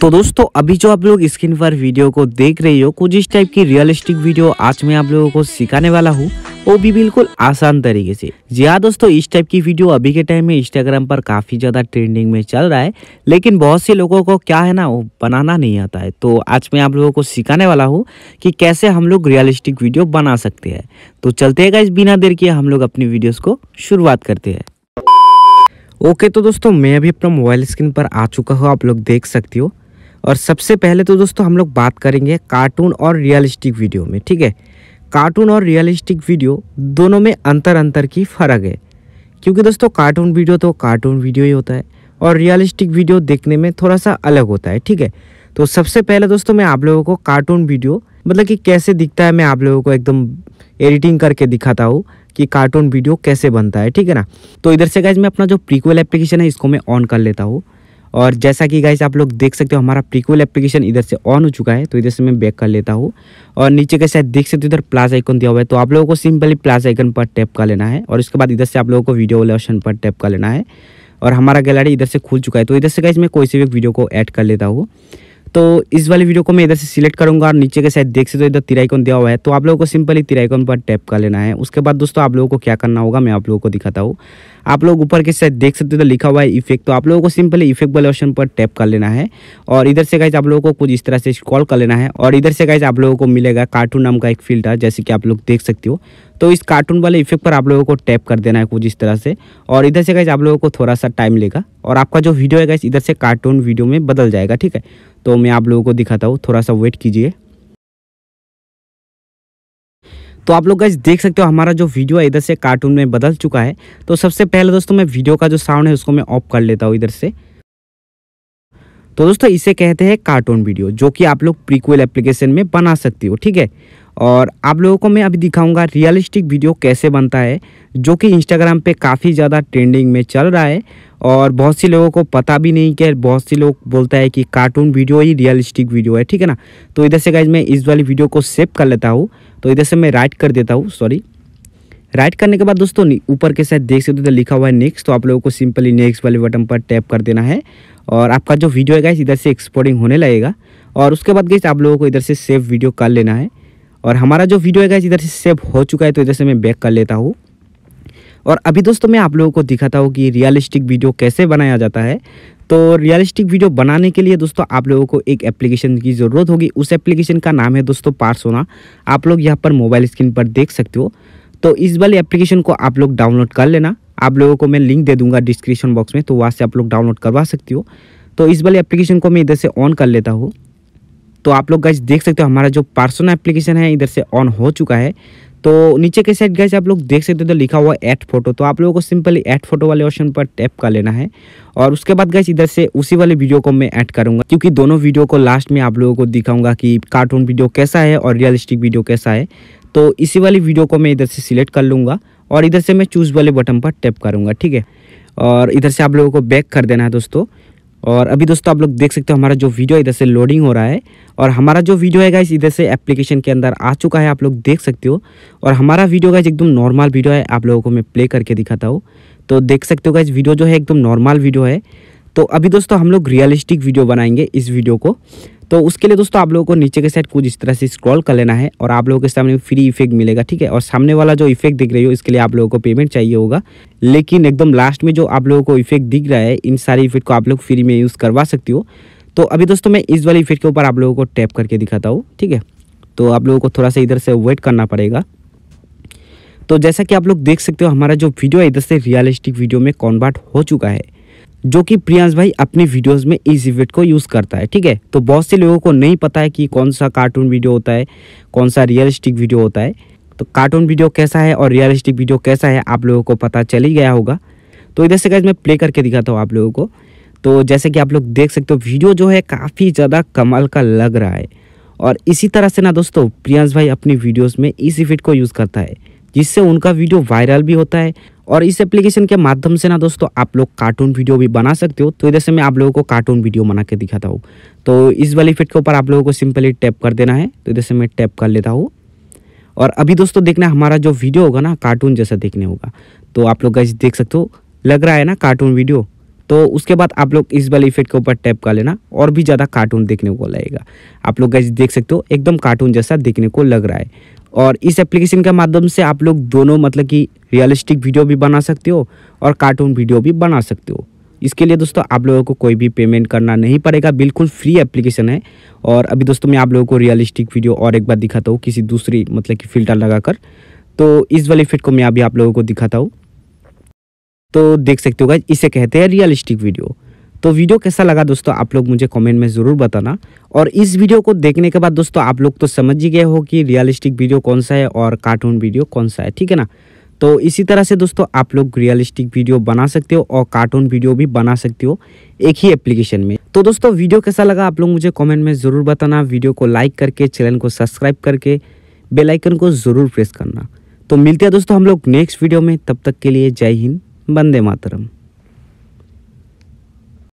तो दोस्तों अभी जो आप लोग स्क्रीन पर वीडियो को देख रहे हो कुछ इस टाइप की रियलिस्टिक वीडियो आज मैं आप लोगों को सिखाने वाला हूँ वो भी बिल्कुल आसान तरीके से जी हाँ दोस्तों इस टाइप की वीडियो अभी के टाइम में इंस्टाग्राम पर काफ़ी ज़्यादा ट्रेंडिंग में चल रहा है लेकिन बहुत से लोगों को क्या है ना वो बनाना नहीं आता है तो आज मैं आप लोगों को सिखाने वाला हूँ कि कैसे हम लोग रियलिस्टिक वीडियो बना सकते हैं तो चलते है इस बिना देर किए हम लोग अपनी वीडियोज़ को शुरुआत करते हैं ओके तो दोस्तों मैं अभी अपना मोबाइल स्क्रीन पर आ चुका हूँ आप लोग देख सकती हो और सबसे पहले तो दोस्तों हम लोग बात करेंगे कार्टून और रियलिस्टिक वीडियो में ठीक है कार्टून और रियलिस्टिक वीडियो दोनों में अंतर अंतर की फ़र्क है क्योंकि दोस्तों कार्टून वीडियो तो कार्टून वीडियो ही होता है और रियलिस्टिक वीडियो देखने में थोड़ा सा अलग होता है ठीक है तो सबसे पहले दोस्तों मैं आप लोगों को कार्टून वीडियो मतलब कि कैसे दिखता है मैं आप लोगों को एकदम एडिटिंग करके दिखाता हूँ कि कार्टून वीडियो कैसे बनता है ठीक है ना तो इधर से गाइज मैं अपना जो प्रीक्वल एप्लीकेशन है इसको मैं ऑन कर लेता हूँ और जैसा कि गाइज आप लोग देख सकते हो हमारा प्रीक्वल एप्लीकेशन इधर से ऑन हो चुका है तो इधर से मैं बैक कर लेता हूँ और नीचे के शायद देख सकते हो इधर प्लाज आइकन दिया हुआ है तो आप लोगों को सिंपली प्लाज आइकन पर टैप कर लेना है और उसके बाद इधर से आप लोगों को वीडियो वाले ऑप्शन पर टैप कर लेना है और हमारा गैलरी इधर से खुल चुका है तो इधर से गाइज मैं कोई से भी वीडियो को ऐड कर लेता हूँ तो इस वाली वीडियो को मैं इधर से सिलेक्ट करूंगा और नीचे के साइड देख सकते हो इधर तिराइकन दिया हुआ है तो आप लोगों को सिंपली तिराइकॉन पर टैप कर लेना है उसके बाद दोस्तों आप लोगों को क्या करना होगा मैं आप लोगों को दिखाता हूँ आप लोग ऊपर के साइड देख सकते हो तो लिखा हुआ है इफेक्ट तो आप लोगों को सिंपली इफेक्ट वाले ऑप्शन पर टैप कर लेना है और इधर से गाइज आप लोगों को कुछ इस तरह से कॉल कर लेना है और इधर से गाइज आप लोगों को मिलेगा कार्टून नाम का एक फिल्टर जैसे कि आप लोग देख सकते हो तो इस कार्टून वाले इफेक्ट पर आप लोगों को टैप कर देना है कुछ इस तरह से और इधर से गाइज आप लोगों को थोड़ा सा टाइम लेगा और आपका जो वीडियो है गाइज इधर से कार्टून वीडियो में बदल जाएगा ठीक है तो मैं आप लोगों को दिखाता हूँ थोड़ा सा वेट कीजिए तो आप लोग गाइज देख सकते हो हमारा जो वीडियो है इधर से कार्टून में बदल चुका है तो सबसे पहले दोस्तों मैं वीडियो का जो साउंड है उसको मैं ऑफ कर लेता हूँ इधर से तो दोस्तों इसे कहते हैं कार्टून वीडियो जो कि आप लोग प्रीक्वल एप्लीकेशन में बना सकती हो ठीक है और आप लोगों को मैं अभी दिखाऊंगा रियलिस्टिक वीडियो कैसे बनता है जो कि इंस्टाग्राम पे काफ़ी ज़्यादा ट्रेंडिंग में चल रहा है और बहुत से लोगों को पता भी नहीं कि बहुत से लोग बोलता है कि कार्टून वीडियो ही रियलिस्टिक वीडियो है ठीक है ना तो इधर से गाइज मैं इस वाली वीडियो को सेव कर लेता हूँ तो इधर से मैं राइट कर देता हूँ सॉरी राइट करने के बाद दोस्तों ऊपर के साथ देख सकते हो लिखा हुआ है नेक्स्ट तो आप लोगों को सिंपली नेक्स्ट वाले बटन पर टैप कर देना है और आपका जो वीडियो है गाइज इधर से एक्सपोर्टिंग होने लगेगा और उसके बाद गई आप लोगों को इधर से सेव वीडियो कर लेना है और हमारा जो वीडियो है गाइज इधर से सेव हो चुका है तो इधर से मैं बैक कर लेता हूँ और अभी दोस्तों मैं आप लोगों को दिखाता हूँ कि रियलिस्टिक वीडियो कैसे बनाया जाता है तो रियलिस्टिक वीडियो बनाने के लिए दोस्तों आप लोगों को एक एप्लीकेशन की ज़रूरत होगी उस एप्लीकेशन का नाम है दोस्तों पार्सोना आप लोग यहाँ पर मोबाइल स्क्रीन पर देख सकते हो तो इस वाली एप्लीकेशन को आप लोग डाउनलोड कर लेना आप लोगों को मैं लिंक दे दूंगा डिस्क्रिप्शन बॉक्स में तो वहाँ से आप लोग डाउनलोड करवा सकते हो तो इस वाली एप्लीकेशन को मैं इधर से ऑन कर लेता हूँ तो आप लोग गाइज देख सकते हो हमारा जो पार्सोना एप्लीकेशन है इधर से ऑन हो चुका है तो नीचे के साइड गैस आप लोग देख सकते हो तो लिखा हुआ है एट फोटो तो आप लोगों को सिंपली एट फोटो वाले ऑप्शन पर टैप कर लेना है और उसके बाद गए इधर से उसी वाले वीडियो को मैं ऐड करूंगा क्योंकि दोनों वीडियो को लास्ट में आप लोगों को दिखाऊंगा कि कार्टून वीडियो कैसा है और रियलिस्टिक वीडियो कैसा है तो इसी वाली वीडियो को मैं इधर से सिलेक्ट कर लूँगा और इधर से मैं चूज़ वाले बटन पर टैप करूँगा ठीक है और इधर से आप लोगों को बैक कर देना है दोस्तों और अभी दोस्तों आप लोग देख सकते हो हमारा जो वीडियो इधर से लोडिंग हो रहा है और हमारा जो वीडियो है गाइस इधर से एप्लीकेशन के अंदर आ चुका है आप लोग देख सकते हो और हमारा वीडियो गाइस एकदम नॉर्मल वीडियो है आप लोगों को मैं प्ले करके दिखाता हूँ तो देख सकते हो गाइस वीडियो जो है एकदम नॉर्मल वीडियो है तो अभी दोस्तों हम लोग रियलिस्टिक वीडियो बनाएंगे इस वीडियो को तो उसके लिए दोस्तों आप लोगों को नीचे के साइड कुछ इस तरह से स्क्रॉल कर लेना है और आप लोगों के सामने फ्री इफेक्ट मिलेगा ठीक है और सामने वाला जो इफेक्ट दिख रही हो इसके लिए आप लोगों को पेमेंट चाहिए होगा लेकिन एकदम लास्ट में जो आप लोगों को इफेक्ट दिख रहा है इन सारे इफेक्ट को आप लोग फ्री में यूज़ करवा सकते हो तो अभी दोस्तों मैं इस वाली इफेक्ट के ऊपर आप लोगों को टैप करके दिखाता हूँ ठीक है तो आप लोगों को थोड़ा सा इधर से वेट करना पड़ेगा तो जैसा कि आप लोग देख सकते हो हमारा जो वीडियो है इधर से रियलिस्टिक वीडियो में कॉन्वर्ट हो चुका है जो कि प्रियांश भाई अपनी वीडियोस में इस इफेक्ट को यूज़ करता है ठीक है तो बहुत से लोगों को नहीं पता है कि कौन सा कार्टून वीडियो होता है कौन सा रियलिस्टिक वीडियो होता है तो कार्टून वीडियो कैसा है और रियलिस्टिक वीडियो कैसा है आप लोगों को पता चल ही गया होगा तो इधर से कैसे मैं प्ले करके दिखाता हूँ आप लोगों को तो जैसे कि आप लोग देख सकते हो वीडियो जो है काफ़ी ज़्यादा कमाल का लग रहा है और इसी तरह से ना दोस्तों प्रियांश भाई अपनी वीडियोस में इस इफेक्ट को यूज़ करता है जिससे उनका वीडियो वायरल भी होता है और इस एप्लीकेशन के माध्यम से ना दोस्तों आप लोग कार्टून वीडियो भी बना सकते हो तो इधर से मैं आप लोगों को कार्टून वीडियो बना के दिखाता हूँ तो इस वाले इफेक्ट के ऊपर आप लोगों को सिंपली टैप कर देना है तो इधर से मैं टैप कर लेता हूँ और अभी दोस्तों देखना हमारा जो वीडियो होगा ना कार्टून जैसा देखने होगा तो आप लोग देख सकते हो लग रहा है ना कार्टून वीडियो तो उसके बाद आप लोग इस वाले इफेक्ट के ऊपर टैप कर लेना और भी ज़्यादा कार्टून देखने को लगेगा आप लोग गैस देख सकते हो एकदम कार्टून जैसा देखने को लग रहा है और इस एप्लीकेशन के माध्यम से आप लोग दोनों मतलब कि रियलिस्टिक वीडियो भी बना सकते हो और कार्टून वीडियो भी बना सकते हो इसके लिए दोस्तों आप लोगों को कोई भी पेमेंट करना नहीं पड़ेगा बिल्कुल फ्री एप्लीकेशन है और अभी दोस्तों मैं आप लोगों को रियलिस्टिक वीडियो और एक बार दिखाता हूँ किसी दूसरी मतलब कि फ़िल्टर लगाकर तो इस वाले इफेक्ट को मैं अभी आप लोगों को दिखाता हूँ तो देख सकते हो गाइज इसे कहते हैं रियलिस्टिक वीडियो तो वीडियो कैसा लगा दोस्तों आप लोग मुझे कमेंट में ज़रूर बताना और इस वीडियो को देखने के बाद दोस्तों आप लोग तो समझ ही गए हो कि रियलिस्टिक वीडियो कौन सा है और कार्टून वीडियो कौन सा है ठीक है ना तो इसी तरह से दोस्तों आप लोग रियलिस्टिक वीडियो बना सकते हो और कार्टून वीडियो भी बना सकते हो एक ही एप्लीकेशन में तो दोस्तों वीडियो कैसा लगा आप लोग मुझे कॉमेंट में ज़रूर बताना वीडियो को लाइक करके चैनल को सब्सक्राइब करके बेलाइकन को ज़रूर प्रेस करना तो मिलते हैं दोस्तों हम लोग नेक्स्ट वीडियो में तब तक के लिए जय हिंद वंदे मातरम